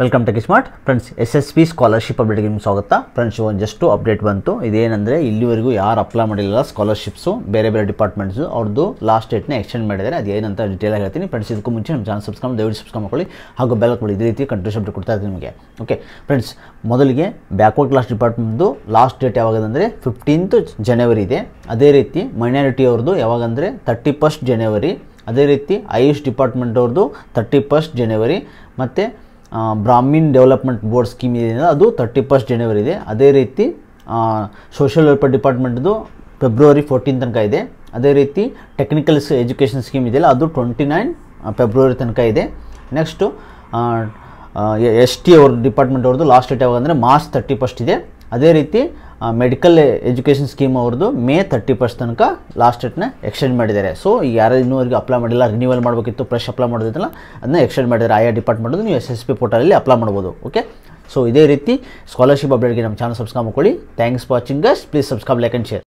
welcome tech smart friends S S P scholarship ಅಪ್ಡೇಟ್ಗೆ ನಿಮ್ಗೆ ಸ್ವಾಗತ ಫ್ರೆಂಡ್ಸ್ ಒಂದು ಜಸ್ಟು ಅಪ್ಡೇಟ್ ಬಂತು ಇದೇನೆಂದರೆ ಇಲ್ಲಿವರೆಗೂ ಯಾರು ಅಪ್ಲೈ ಮಾಡಿಲ್ಲ ಸ್ಕಾಲರ್ಶಿಪ್ಸು ಬೇರೆ ಬೇರೆ ಡಿಪಾರ್ಟ್ಮೆಂಟ್ಸು ಅವ್ರದ್ದು ಲಾಸ್ಟ್ ಡೇಟ್ನ ಎಕ್ಸ್ಟೆಂಡ್ ಮಾಡಿದ್ದಾರೆ ಅದು ಏನಂತ ಡಿಟೇಲ್ ಹೇಳ್ತೀನಿ ಫ್ರೆಂಡ್ಸ್ ಇದಕ್ಕೂ ಮುಂಚೆ ನಮ್ಮ ಚಾನಲ್ ಸಬ್ಸ್ಕ್ರೈಬ್ ದಯವಿಟ್ಟು ಸಬ್ಸ್ಕ್ರೈಬ್ ಮಾಡ್ಕೊಳ್ಳಿ ಹಾಗೂ ಬೆಲ್ ಇದೇ ರೀತಿ ಕಂಟಿನ್ಯೂಸ್ ಅಪ್ಡೇಟ್ ಕೊಡ್ತಾ ಇದ್ದೀನಿ ನಿಮಗೆ ಓಕೆ ಫ್ರೆಂಡ್ಸ್ ಮೊದಲಿಗೆ ಬ್ಯಾಕ್ವರ್ಡ್ ಕ್ಲಾಸ್ ಡಿಪಾರ್ಟ್ಮೆಂಟ್ದು ಲಾಸ್ಟ್ ಡೇಟ್ ಯಾವಾಗದಂದರೆ ಫಿಫ್ಟೀನ್ತ್ ಜನವರಿ ಇದೆ ಅದೇ ರೀತಿ ಮೈನಾರಿಟಿ ಅವ್ರದ್ದು ಯಾವಾಗಂದರೆ ತರ್ಟಿ ಫಸ್ಟ್ ಜನವರಿ ಅದೇ ರೀತಿ ಆಯುಷ್ ಡಿಪಾರ್ಟ್ಮೆಂಟ್ ಅವ್ರದ್ದು ತರ್ಟಿ ಫಸ್ಟ್ ಜನವರಿ ಮತ್ತು ಬ್ರಾಹ್ಮಿನ್ ಡೆವಲಪ್ಮೆಂಟ್ ಬೋರ್ಡ್ ಸ್ಕೀಮ್ ಇದೆ ಅದು ತರ್ಟಿ ಫಸ್ಟ್ ಜನವರಿ ಇದೆ ಅದೇ ರೀತಿ ಸೋಷಿಯಲ್ ವೆಲ್ಫೇರ್ ಡಿಪಾರ್ಟ್ಮೆಂಟ್ದು ಫೆಬ್ರವರಿ ಫೋರ್ಟೀನ್ ತನಕ ಇದೆ ಅದೇ ರೀತಿ ಟೆಕ್ನಿಕಲ್ ಎಜುಕೇಷನ್ ಸ್ಕೀಮ್ ಇದೆಯಲ್ಲ ಅದು ಟ್ವೆಂಟಿ ನೈನ್ ಫೆಬ್ರವರಿ ತನಕ ಇದೆ ನೆಕ್ಸ್ಟು ಎಸ್ ಟಿ ಅವ್ರ ಡಿಪಾರ್ಟ್ಮೆಂಟ್ ಅವ್ರದ್ದು ಲಾಸ್ಟ್ ಡೇಟ್ ಯಾವಾಗ ಮಾರ್ಚ್ ತರ್ಟಿ ಫಸ್ಟ್ ಇದೆ ಅದೇ ರೀತಿ ಮೆಡಿಕಲ್ ಎಜುಕೇಷನ್ ಸ್ಕೀಮ್ ಅವ್ರದ್ದು ಮೇ ತರ್ಟಿ ಫಸ್ಟ್ ತನಕ ಲಾಸ್ಟ್ ಡೇಟ್ನ ಎಕ್ಸ್ಟೆಂಡ್ ಮಾಡಿದ್ದಾರೆ ಸೊ ಯಾರು ಇನ್ನೂವರೆಗೂ ಅಪ್ಲೈ ಮಾಡಿಲ್ಲ ರಿನ್ಯೂವಲ್ ಮಾಡಬೇಕಿತ್ತು ಫ್ರೆಶ್ ಅಪ್ಲೈ ಮಾಡೋದಿತ್ತಲ್ಲ ಅದನ್ನ ಎಕ್ಸ್ಟೆಂಡ್ ಮಾಡಿದ್ದಾರೆ ಆಯಾ ಡಿಪಾರ್ಟ್ಮೆಂಟ್ ನೀವು ಎಸ್ ಎಸ್ ಪಿ ಪೋರ್ಟಲಲ್ಲಿ ಅಪ್ಲೈ ಮಾಡ್ಬೋದು ಓಕೆ ಸೊ ಇದೇ ರೀತಿ ಸ್ಕಾಲರ್ಶಿಪ್ ಅಪ್ಡೇಟ್ಗೆ ನಮ್ಮ ಚಾನಲ್ ಸಬ್ಸ್ಕ್ರೈಬ್ ಮಾಡ್ಕೊಳ್ಳಿ thanks for watching guys please subscribe like and share